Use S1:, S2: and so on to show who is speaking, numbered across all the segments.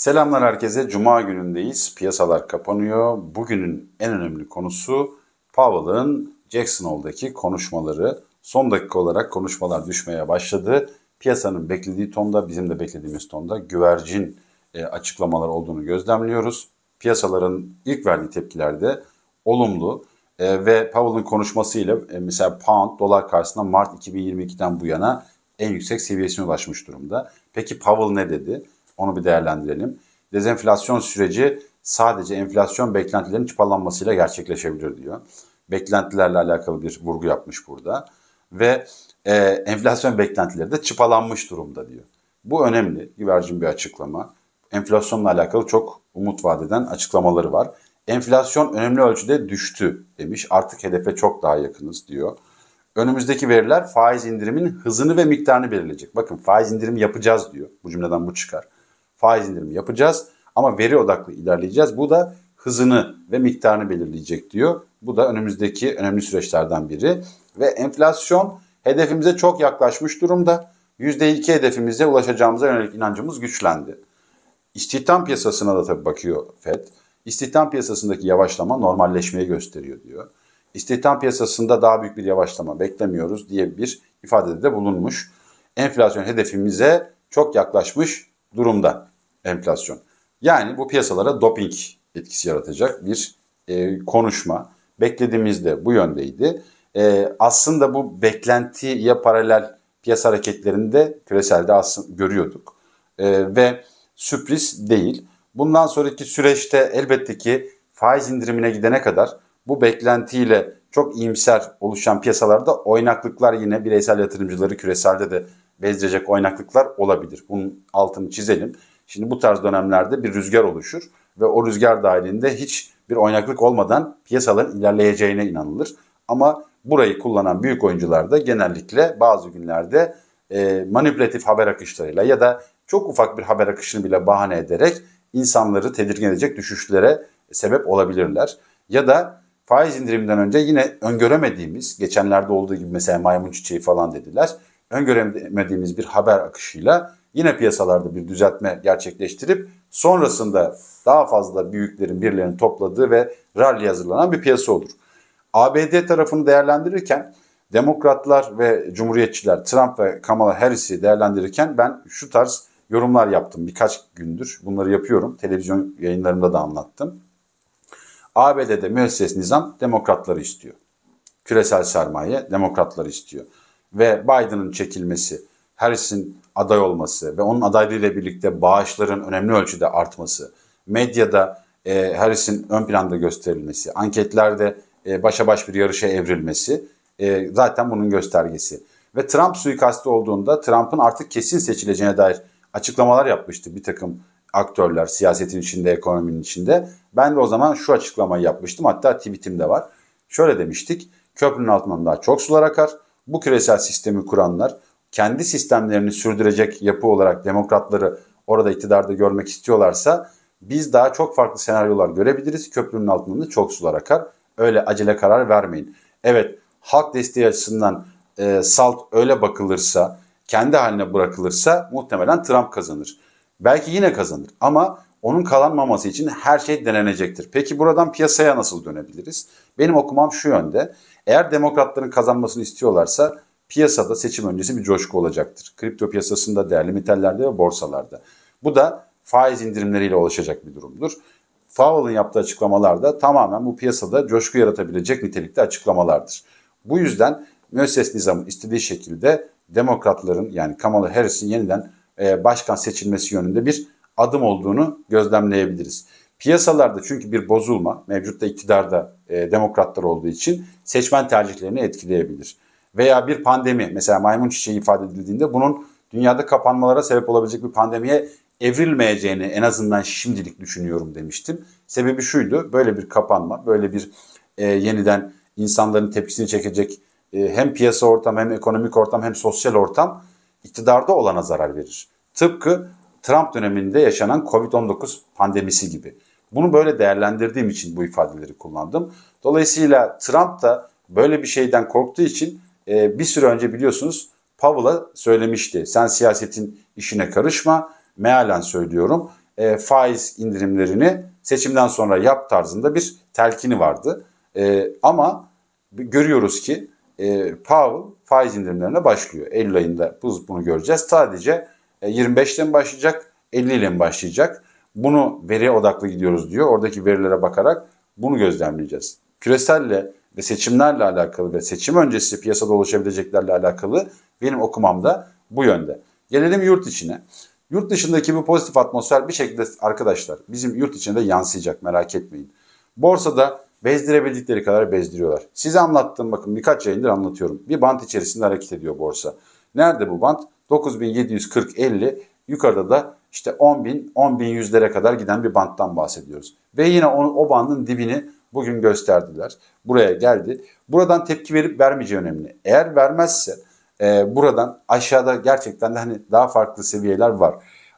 S1: Selamlar herkese. Cuma günündeyiz. Piyasalar kapanıyor. Bugünün en önemli konusu Powell'ın Jackson Hole'daki konuşmaları. Son dakika olarak konuşmalar düşmeye başladı. Piyasanın beklediği tonda, bizim de beklediğimiz tonda güvercin e, açıklamalar olduğunu gözlemliyoruz. Piyasaların ilk verdiği tepkilerde olumlu e, ve Powell'ın konuşmasıyla e, mesela pound dolar karşısında Mart 2022'den bu yana en yüksek seviyesine ulaşmış durumda. Peki Powell ne dedi? Onu bir değerlendirelim. Dezenflasyon süreci sadece enflasyon beklentilerinin çıpalanmasıyla gerçekleşebilir diyor. Beklentilerle alakalı bir vurgu yapmış burada. Ve e, enflasyon beklentileri de çıpalanmış durumda diyor. Bu önemli, güvercin bir açıklama. Enflasyonla alakalı çok umut vadeden açıklamaları var. Enflasyon önemli ölçüde düştü demiş. Artık hedefe çok daha yakınız diyor. Önümüzdeki veriler faiz indiriminin hızını ve miktarını belirleyecek. Bakın faiz indirimi yapacağız diyor. Bu cümleden bu çıkar faiz indirimi yapacağız ama veri odaklı ilerleyeceğiz. Bu da hızını ve miktarını belirleyecek diyor. Bu da önümüzdeki önemli süreçlerden biri. Ve enflasyon hedefimize çok yaklaşmış durumda. %2 hedefimize ulaşacağımıza yönelik inancımız güçlendi. İstihdam piyasasına da tabii bakıyor FED. İstihdam piyasasındaki yavaşlama normalleşmeyi gösteriyor diyor. İstihdam piyasasında daha büyük bir yavaşlama beklemiyoruz diye bir ifadede de bulunmuş. Enflasyon hedefimize çok yaklaşmış durumda enflasyon. Yani bu piyasalara doping etkisi yaratacak bir e, konuşma. Beklediğimizde bu yöndeydi. E, aslında bu beklentiye paralel piyasa hareketlerini de küreselde aslında görüyorduk. E, ve sürpriz değil. Bundan sonraki süreçte elbette ki faiz indirimine gidene kadar bu beklentiyle çok iyimser oluşan piyasalarda oynaklıklar yine bireysel yatırımcıları küreselde de bezdirecek oynaklıklar olabilir. Bunun altını çizelim. Şimdi bu tarz dönemlerde bir rüzgar oluşur ve o rüzgar dahilinde hiç bir oynaklık olmadan piyasaların ilerleyeceğine inanılır. Ama burayı kullanan büyük oyuncular da genellikle bazı günlerde e, manipülatif haber akışlarıyla ya da çok ufak bir haber akışını bile bahane ederek insanları tedirgin edecek düşüşlere sebep olabilirler. Ya da faiz indiriminden önce yine öngöremediğimiz, geçenlerde olduğu gibi mesela maymun çiçeği falan dediler, öngöremediğimiz bir haber akışıyla yine piyasalarda bir düzeltme gerçekleştirip sonrasında daha fazla büyüklerin birilerini topladığı ve rally hazırlanan bir piyasa olur. ABD tarafını değerlendirirken demokratlar ve cumhuriyetçiler Trump ve Kamala Harris'i değerlendirirken ben şu tarz yorumlar yaptım birkaç gündür. Bunları yapıyorum. Televizyon yayınlarımda da anlattım. ABD'de müesses nizam demokratları istiyor. Küresel sermaye demokratları istiyor. Ve Biden'ın çekilmesi Harris'in aday olması ve onun adaylığıyla birlikte bağışların önemli ölçüde artması, medyada e, Harris'in ön planda gösterilmesi, anketlerde e, başa baş bir yarışa evrilmesi e, zaten bunun göstergesi. Ve Trump suikastı olduğunda Trump'ın artık kesin seçileceğine dair açıklamalar yapmıştı bir takım aktörler siyasetin içinde, ekonominin içinde. Ben de o zaman şu açıklamayı yapmıştım hatta tweetimde var. Şöyle demiştik, köprünün altından daha çok sular akar, bu küresel sistemi kuranlar kendi sistemlerini sürdürecek yapı olarak demokratları orada iktidarda görmek istiyorlarsa biz daha çok farklı senaryolar görebiliriz. Köprünün altından çok sular akar. Öyle acele karar vermeyin. Evet halk desteği açısından e, salt öyle bakılırsa, kendi haline bırakılırsa muhtemelen Trump kazanır. Belki yine kazanır ama onun kalanmaması için her şey denenecektir. Peki buradan piyasaya nasıl dönebiliriz? Benim okumam şu yönde. Eğer demokratların kazanmasını istiyorlarsa piyasada seçim öncesi bir coşku olacaktır. Kripto piyasasında, değerli metallerde ve borsalarda. Bu da faiz indirimleriyle oluşacak bir durumdur. Powell'ın yaptığı açıklamalarda tamamen bu piyasada coşku yaratabilecek nitelikte açıklamalardır. Bu yüzden müesses nizamın istediği şekilde demokratların yani Kamala Harris'in yeniden e, başkan seçilmesi yönünde bir adım olduğunu gözlemleyebiliriz. Piyasalarda çünkü bir bozulma mevcutta iktidarda e, demokratlar olduğu için seçmen tercihlerini etkileyebilir veya bir pandemi mesela maymun çiçeği ifade edildiğinde bunun dünyada kapanmalara sebep olabilecek bir pandemiye evrilmeyeceğini en azından şimdilik düşünüyorum demiştim. Sebebi şuydu böyle bir kapanma böyle bir e, yeniden insanların tepkisini çekecek e, hem piyasa ortam hem ekonomik ortam hem sosyal ortam iktidarda olana zarar verir. Tıpkı Trump döneminde yaşanan Covid-19 pandemisi gibi. Bunu böyle değerlendirdiğim için bu ifadeleri kullandım. Dolayısıyla Trump da böyle bir şeyden korktuğu için e, bir süre önce biliyorsunuz Powell'a söylemişti. Sen siyasetin işine karışma. Mealen söylüyorum. E, faiz indirimlerini seçimden sonra yap tarzında bir telkini vardı. E, ama görüyoruz ki e, Powell faiz indirimlerine başlıyor. Eylül ayında biz bunu göreceğiz. Sadece e, 25'ten mi başlayacak, 50 ile mi başlayacak? Bunu veri odaklı gidiyoruz diyor. Oradaki verilere bakarak bunu gözlemleyeceğiz küreselle ve seçimlerle alakalı ve seçim öncesi piyasada oluşabileceklerle alakalı benim okumam da bu yönde. Gelelim yurt içine. Yurt dışındaki bu pozitif atmosfer bir şekilde arkadaşlar bizim yurt içinde yansıyacak merak etmeyin. Borsada bezdirebildikleri kadar bezdiriyorlar. Size anlattım bakın birkaç yayındır anlatıyorum. Bir bant içerisinde hareket ediyor borsa. Nerede bu bant? 9740-50 yukarıda da işte 10.000-10.100'lere kadar giden bir banttan bahsediyoruz. Ve yine o, o bandın dibini Bugün gösterdiler. Buraya geldi. Buradan tepki verip vermeyeceği önemli. Eğer vermezse e, buradan aşağıda gerçekten de hani daha farklı seviyeler var.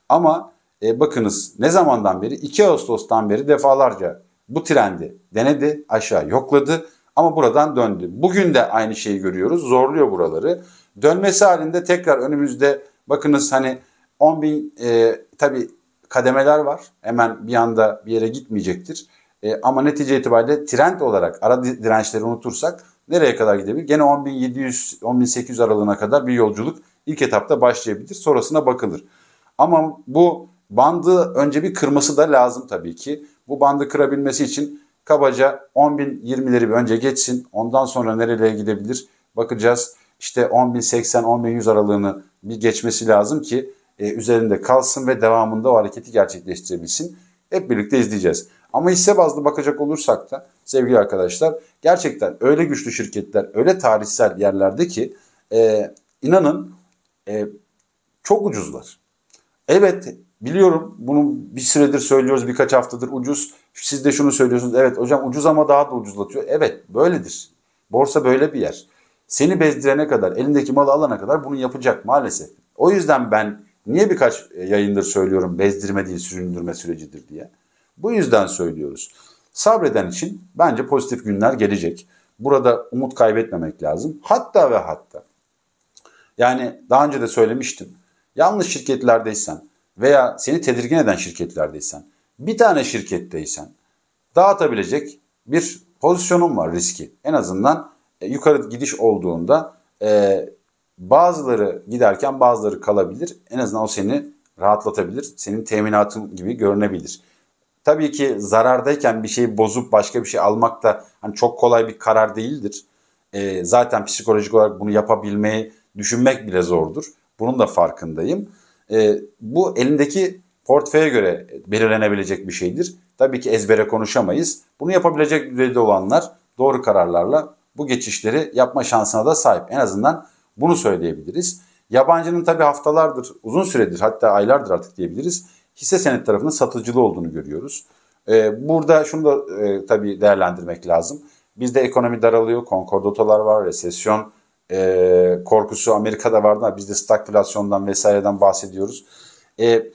S1: Ama e, bakınız ne zamandan beri 2 Ağustos'tan beri defalarca bu trendi denedi aşağı yokladı ama buradan döndü. Bugün de aynı şeyi görüyoruz zorluyor buraları. Dönmesi halinde tekrar önümüzde bakınız hani 10 bin e, tabi kademeler var hemen bir anda bir yere gitmeyecektir. E, ama netice itibariyle trend olarak ara dirençleri unutursak nereye kadar gidebilir? Gene 10.700-10.800 aralığına kadar bir yolculuk ilk etapta başlayabilir. Sonrasına bakılır. Ama bu bandı önce bir kırması da lazım tabii ki. Bu bandı kırabilmesi için kabaca 10.020'leri bir önce geçsin. Ondan sonra nereye gidebilir bakacağız. İşte 10.080-10.100 aralığını bir geçmesi lazım ki e, üzerinde kalsın ve devamında o hareketi gerçekleştirebilsin. Hep birlikte izleyeceğiz. Ama hisse bazlı bakacak olursak da sevgili arkadaşlar gerçekten öyle güçlü şirketler öyle tarihsel yerlerde ki e, inanın e, çok ucuzlar. Evet biliyorum bunu bir süredir söylüyoruz birkaç haftadır ucuz. Siz de şunu söylüyorsunuz evet hocam ucuz ama daha da ucuzlatıyor. Evet böyledir. Borsa böyle bir yer. Seni bezdirene kadar elindeki malı alana kadar bunu yapacak maalesef. O yüzden ben Niye birkaç e, yayındır söylüyorum bezdirme değil süründürme sürecidir diye. Bu yüzden söylüyoruz. Sabreden için bence pozitif günler gelecek. Burada umut kaybetmemek lazım. Hatta ve hatta. Yani daha önce de söylemiştim. Yanlış şirketlerdeysen veya seni tedirgin eden şirketlerdeysen, bir tane şirketteysen dağıtabilecek bir pozisyonun var riski. En azından e, yukarı gidiş olduğunda e, Bazıları giderken bazıları kalabilir. En azından o seni rahatlatabilir. Senin teminatın gibi görünebilir. Tabii ki zarardayken bir şeyi bozup başka bir şey almak da hani çok kolay bir karar değildir. E, zaten psikolojik olarak bunu yapabilmeyi düşünmek bile zordur. Bunun da farkındayım. E, bu elindeki portföye göre belirlenebilecek bir şeydir. Tabii ki ezbere konuşamayız. Bunu yapabilecek düzeyde olanlar doğru kararlarla bu geçişleri yapma şansına da sahip. En azından bunu söyleyebiliriz. Yabancının tabii haftalardır, uzun süredir hatta aylardır artık diyebiliriz hisse senet tarafının satıcılı olduğunu görüyoruz. Ee, burada şunu da e, tabii değerlendirmek lazım. Bizde ekonomi daralıyor, konkordotolar var, resesyon e, korkusu Amerika'da vardı ama bizde stagflasyondan vesaireden bahsediyoruz. E,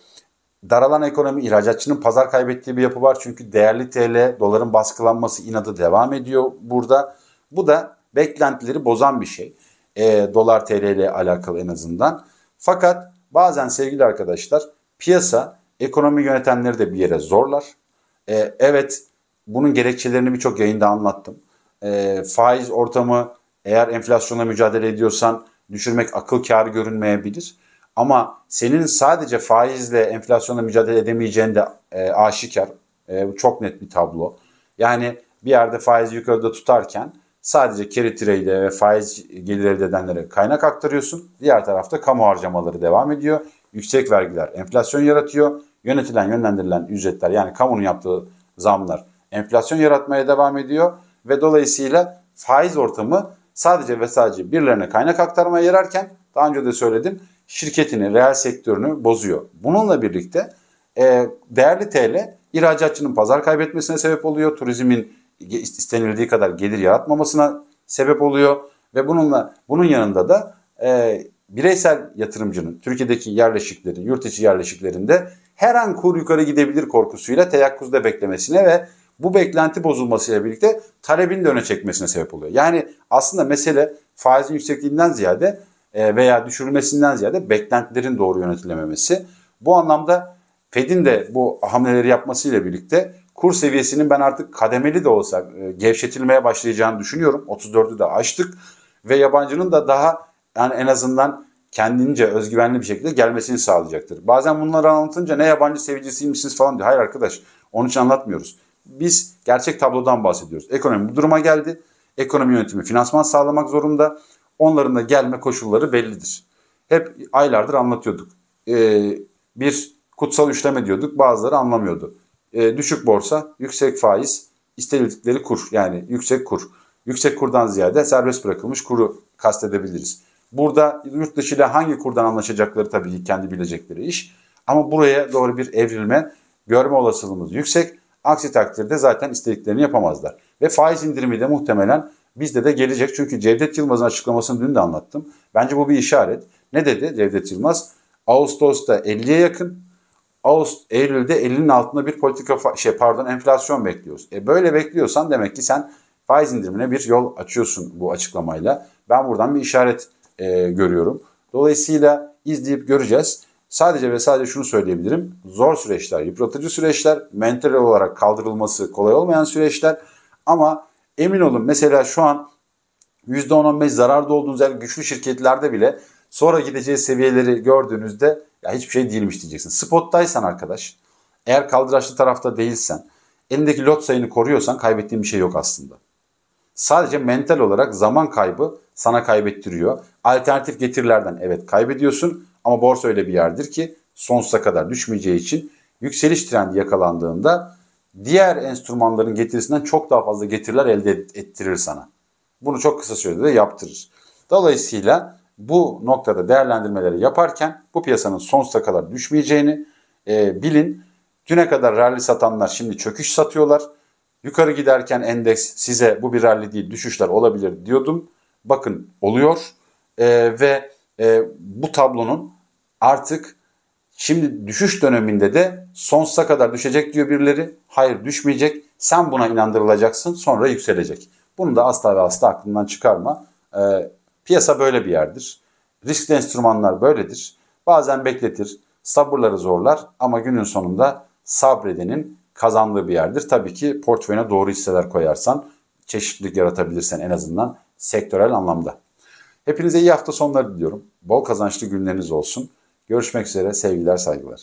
S1: daralan ekonomi, ihracatçının pazar kaybettiği bir yapı var. Çünkü değerli TL, doların baskılanması inadı devam ediyor burada. Bu da beklentileri bozan bir şey e, dolar TL ile alakalı en azından. Fakat bazen sevgili arkadaşlar piyasa ekonomi yönetenleri de bir yere zorlar. E, evet bunun gerekçelerini birçok yayında anlattım. E, faiz ortamı eğer enflasyona mücadele ediyorsan düşürmek akıl kârı görünmeyebilir. Ama senin sadece faizle enflasyona mücadele edemeyeceğin de e, aşikar. E, bu çok net bir tablo. Yani bir yerde faizi yukarıda tutarken Sadece tireyle ve faiz gelir elde edenlere kaynak aktarıyorsun. Diğer tarafta kamu harcamaları devam ediyor. Yüksek vergiler enflasyon yaratıyor. Yönetilen yönlendirilen ücretler yani kamunun yaptığı zamlar enflasyon yaratmaya devam ediyor. Ve dolayısıyla faiz ortamı sadece ve sadece birilerine kaynak aktarmaya yararken daha önce de söyledim şirketini, reel sektörünü bozuyor. Bununla birlikte e, değerli TL ihracatçının pazar kaybetmesine sebep oluyor. Turizmin istenildiği kadar gelir yaratmamasına sebep oluyor ve bununla bunun yanında da e, bireysel yatırımcının Türkiye'deki yerleşikleri, yurt içi yerleşiklerinde her an kur yukarı gidebilir korkusuyla teyakkuzda beklemesine ve bu beklenti bozulmasıyla birlikte talebin de öne çekmesine sebep oluyor. Yani aslında mesele faizin yüksekliğinden ziyade e, veya düşürülmesinden ziyade beklentilerin doğru yönetilememesi. Bu anlamda Fed'in de bu hamleleri yapmasıyla birlikte kur seviyesinin ben artık kademeli de olsa e, gevşetilmeye başlayacağını düşünüyorum. 34'ü de açtık ve yabancının da daha yani en azından kendince özgüvenli bir şekilde gelmesini sağlayacaktır. Bazen bunları anlatınca ne yabancı sevicisiymişsiniz falan diyor. Hayır arkadaş onun için anlatmıyoruz. Biz gerçek tablodan bahsediyoruz. Ekonomi bu duruma geldi. Ekonomi yönetimi finansman sağlamak zorunda. Onların da gelme koşulları bellidir. Hep aylardır anlatıyorduk. Ee, bir kutsal üçleme diyorduk bazıları anlamıyordu e, düşük borsa, yüksek faiz, istedikleri kur yani yüksek kur. Yüksek kurdan ziyade serbest bırakılmış kuru kastedebiliriz. Burada yurt dışı hangi kurdan anlaşacakları tabii ki kendi bilecekleri iş. Ama buraya doğru bir evrilme görme olasılığımız yüksek. Aksi takdirde zaten istediklerini yapamazlar. Ve faiz indirimi de muhtemelen bizde de gelecek. Çünkü Cevdet Yılmaz'ın açıklamasını dün de anlattım. Bence bu bir işaret. Ne dedi Cevdet Yılmaz? Ağustos'ta 50'ye yakın, Ağust, Eylül'de 50'nin altında bir politika şey pardon enflasyon bekliyoruz. E böyle bekliyorsan demek ki sen faiz indirimine bir yol açıyorsun bu açıklamayla. Ben buradan bir işaret e, görüyorum. Dolayısıyla izleyip göreceğiz. Sadece ve sadece şunu söyleyebilirim. Zor süreçler, yıpratıcı süreçler, mental olarak kaldırılması kolay olmayan süreçler. Ama emin olun mesela şu an %10-15 zararda olduğunuz yani güçlü şirketlerde bile sonra gideceği seviyeleri gördüğünüzde ya hiçbir şey değilmiş diyeceksin. Spottaysan arkadaş, eğer kaldıraçlı tarafta değilsen, elindeki lot sayını koruyorsan kaybettiğin bir şey yok aslında. Sadece mental olarak zaman kaybı sana kaybettiriyor. Alternatif getirilerden evet kaybediyorsun ama borsa öyle bir yerdir ki sonsuza kadar düşmeyeceği için yükseliş trendi yakalandığında diğer enstrümanların getirisinden çok daha fazla getiriler elde ettirir sana. Bunu çok kısa sürede de yaptırır. Dolayısıyla bu noktada değerlendirmeleri yaparken bu piyasanın sonsuza kadar düşmeyeceğini e, bilin. Düne kadar rally satanlar şimdi çöküş satıyorlar. Yukarı giderken endeks size bu bir rally değil düşüşler olabilir diyordum. Bakın oluyor e, ve e, bu tablonun artık şimdi düşüş döneminde de sonsuza kadar düşecek diyor birileri. Hayır düşmeyecek sen buna inandırılacaksın sonra yükselecek. Bunu da asla ve asla aklından çıkarma. E, Piyasa böyle bir yerdir. Riskli enstrümanlar böyledir. Bazen bekletir, sabırları zorlar ama günün sonunda sabredenin kazandığı bir yerdir. Tabii ki portföyüne doğru hisseler koyarsan, çeşitlilik yaratabilirsen en azından sektörel anlamda. Hepinize iyi hafta sonları diliyorum. Bol kazançlı günleriniz olsun. Görüşmek üzere, sevgiler, saygılar.